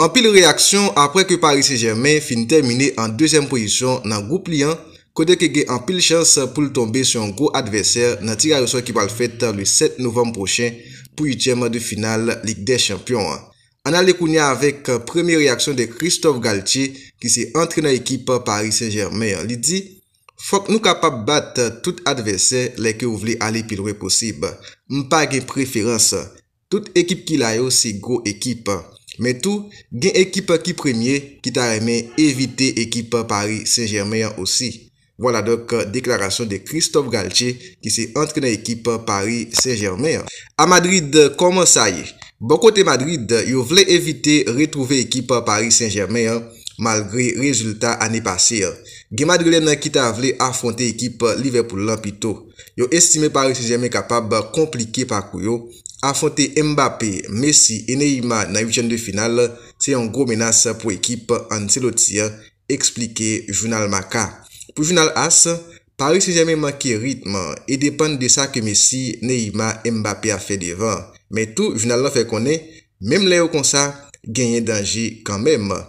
An pil reaksyon apre ke Paris Saint-Germain fin termine an dezem pozisyon nan goup li an, kode ke ge an pil chans pou l tombe son gro adveser nan tirayoswa ki pal fet le 7 novem prochen pou y tjema de final Ligue des Champions. An ale kounia avek premi reaksyon de Christophe Galtier ki se entre nan ekip Paris Saint-Germain. Li di, fok nou kapap bat tout adveser le ke ou vle ale pil re posib. Mpa ge preferans. Tout ekip ki layo si gro ekip. Men tou, gen ekip ki premye ki ta remen evite ekip Paris Saint-Germain osi. Wala dok euh, deklarasyon de Christophe Galche ki se entrene ekip Paris Saint-Germain. A Madrid, koman sa ye? Bon kote Madrid, yo vle evite retrouve ekip Paris Saint-Germain an. malgre rezultat ane pasir. Gemadre Lennon ki ta vle afonte ekip Liverpool lan pito. Yo estime Paris 6e kapab komplike pa kouyo. Afonte Mbappé, Messi et Neyma nan 8e de final, se yon gro menas pou ekip ane selotir, eksplike Jounal Maka. Pou Jounal As, Paris 6e manke ritman e depan de sa ke Messi, Neyma, Mbappé a fe devan. Men tou, Jounal lan fe konen, menm le yo konsa, genye danji kanmenman.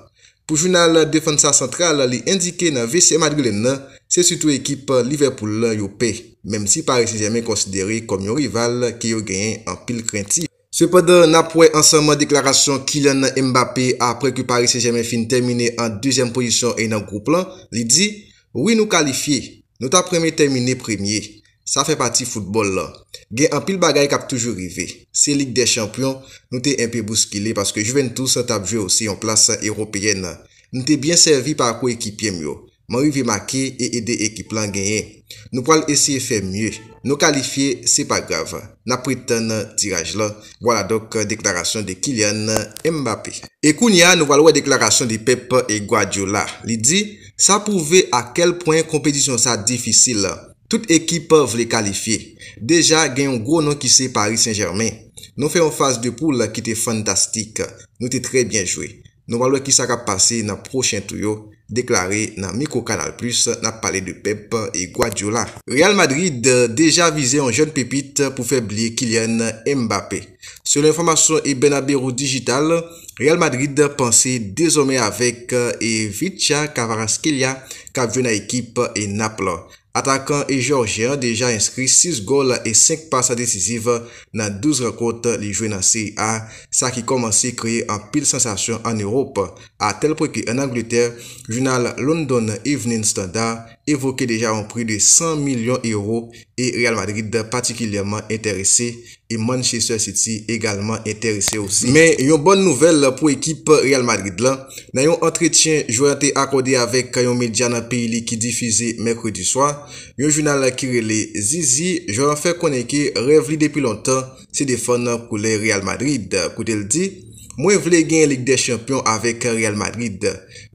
pou jounal defensa sentral li indike nan veche Madigou lè nan, se sutou ekip Liverpool lè yopè, mèm si Paris Saint-Germain konsidere kom yon rival ki yon gèyen an pil krenti. Se podè, nan pouè ansemman deklarasyon Kylian Mbappé apre ki Paris Saint-Germain fin termine an deuxième position en nan goup lè, li di, wè nou kalifiye, nou ta preme termine premye, sa fè pati foutbol lè. Gen an pil bagay kap toujou rive. Se Ligue des Champions, nou te en pe bouskile paske Juventus tapjou osi en plasa Européenne. Nou te bien servi par kou ekipye myo. Mou yu ve make e ede ekip lan genyen. Nou pral eseye fe mye. Nou kalifiye, se pa grave. Na priten tiraj la. Wala dok deklarasyon de Kylian Mbappé. Ekounia, nou wala wè deklarasyon de Pep Eguadiola. Li di, sa pouve a kel poen kompetisyon sa difisil la. Tout ekip vle kalifiye. Deja gen yon gwo nan ki se Paris Saint-Germain. Non fe yon fase de poule ki te fantastik. Non te tre bien jwe. Non malwe ki sa ka pase nan prochen touyo. Deklare nan Mikrokanal Plus, nan pale de Pep e Guadiola. Real Madrid deja vize yon joun pepite pou febliye Kylian Mbappé. Se l'informasyon e ben abero digital, Real Madrid panse dezome avek e Vitia Kavaranskelia ka vye nan ekip e Naplon. Atakan Ejorje an deja inskri 6 gol e 5 pasa desisiv nan 12 rekote li jouen nan CIA Sa ki komanse kreye an pil sensasyon an Europe A tel pou ki an Angleterre, jounal London Evening Standard evoke deja an pri de 100 milyon euro E Real Madrid patikilyaman enterese e Manchester City egalman enterese osi Men yon bon nouvel pou ekip Real Madrid la Nan yon entretien jouen te akodi avek kayon medyan apili ki difize mekredi swan un journal qui relève Zizi, je refais fait connaître que rêve depuis longtemps, c'est pour les Real Madrid. Côté dit, Mwen vle gen Ligue des Champions avèk Real Madrid.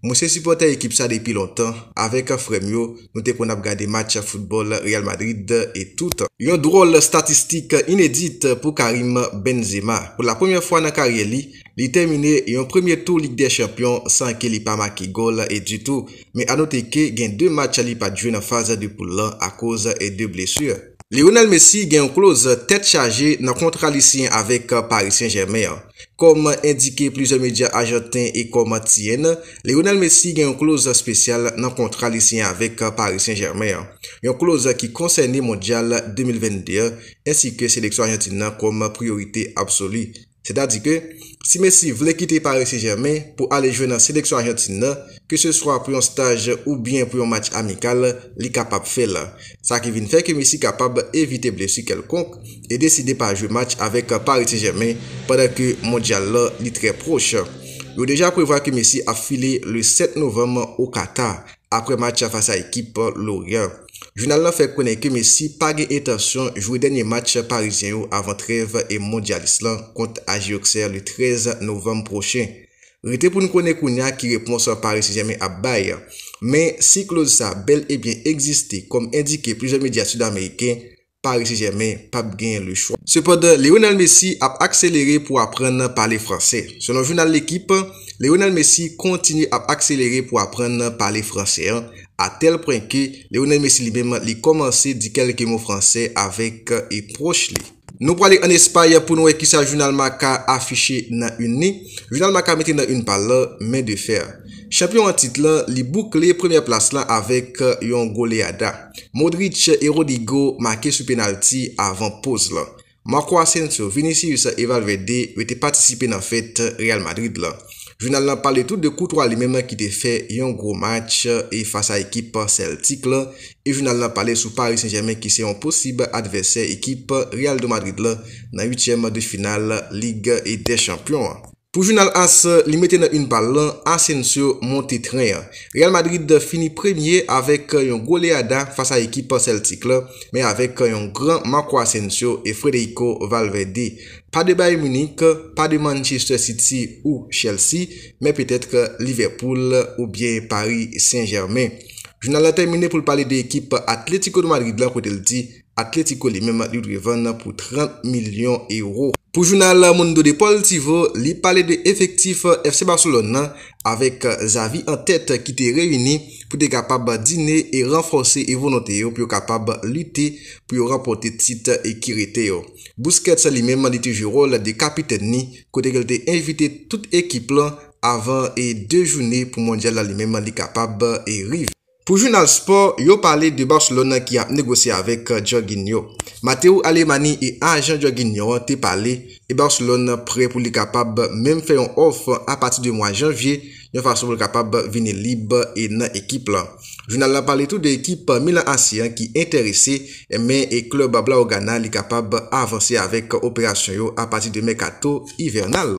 Mwen se sipote ekip sa depi lontan avèk fremyo nou te kon ap gade matcha futbol Real Madrid etoutan. Yon drôle statistik inedit pou Karim Benzema. Pou la premiè fwa nan karie li, li termine yon premiè tou Ligue des Champions san ke li pa maki gol etoutou. Men anote ke gen 2 matcha li pa djou nan faze de pou lan akouza et 2 blesur. Lionel Messi gen yon klose tèt chagé nan kontralisyen avèk euh, Paris Saint-Germain. Kom indike plizè media ajatin e kom tiyen, Lionel Messi gen yon klose spesyal nan kontralisyen avèk euh, Paris Saint-Germain. Yon klose ki konseyne mondial 2022, ensi ke seleksyon Ajantina kom priorite absoli. Se dadi ke, si Messi vle kite Paris si jeme pou ale jwe nan seleksyon Argentina, ke se swa pou yon staj ou byen pou yon match amikal li kapap fel. Sa ki vin fè ke Messi kapap evite blesu kelkonk e deside pa jwe match avek Paris si jeme padan ke mondial li tre proche. Yo deja prevoa ke Messi afile le 7 novem au Qatar apre match a fasa ekip Lorien. Jounal la fè konen keme si page etasyon jwè denye match parizien yo avan treve e mondialis lan kont a Gioxer le 13 novem prochen. Rite pou nou konen konya ki reponsan pari se jeme a Bayer. Men si klouz sa bel e bien egziste kom endike plize media sud-ameriken, Pari se jeme, pap gen le chwa. Seponden, Leonel Messi ap akselere pou apren nan pale franse. Sononvou nan l'ekip, Leonel Messi kontine ap akselere pou apren nan pale franse. A tel point ke, Leonel Messi li bem li komanse di kelke mou franse avek et proche li. Nou pralik an espaye pou nou e kisa Junal Maka afishe nan un ni. Junal Maka mette nan un pal la men de fer. Champion an titla li boukle premier plas la avek yon gole yada. Modric e Rodigo make sou penalti avan pose la. Mwa kwa sen sou Vinicius Evalvede wete patisipe nan fet Real Madrid la. Jounal la pale tout de koutou alimeme ki te fe yon gro match e fasa ekip Celtic la. E jounal la pale sou Paris Saint-Germain ki se yon posib adverse ekip Real de Madrid la nan 8e de final lig e de champion. Pou Jounal As li mette nan yon ballon, Asensio monte tren. Real Madrid fini premye avèk yon goleada fasa ekipa Celtic lè, mè avèk yon gran Marco Asensio e Frederico Valverde. Pa de Bayern Munich, pa de Manchester City ou Chelsea, mè pètèk Liverpool ou bien Paris Saint-Germain. Jounal a termine pou l'pale de ekipa Atletico de Madrid lè kouteldi, Atletiko li menman li drevan nan pou 30 milyon euro. Pou jounal moun do de Paul Thivaud, li pale de efektif FC Barcelona avèk Zavi an tèt ki te reyouni pou de kapab dine e ranfonse e vounote yo pou yo kapab lute pou yo rapote tit e kirete yo. Bouskets li menman li te jiro la de kapiten ni kote gel te envite tout ekip la avan e de jouni pou moun djala li menman li kapab revi. Pou Jounal Sport, yo pale de Barcelona ki ap negose avèk Jorginho. Mateou Alemani e Anjan Jorginho te pale e Barcelona pre pou li kapab mèm fè yon off a pati de mwa janvye yon fasyon pou li kapab vini libe e nan ekip la. Jounal la pale tout de ekip euh, Milan Asien ki enterese mèm e klub Blau Gana li kapab avansè avèk operasyon yo a pati de Mekato hivernal.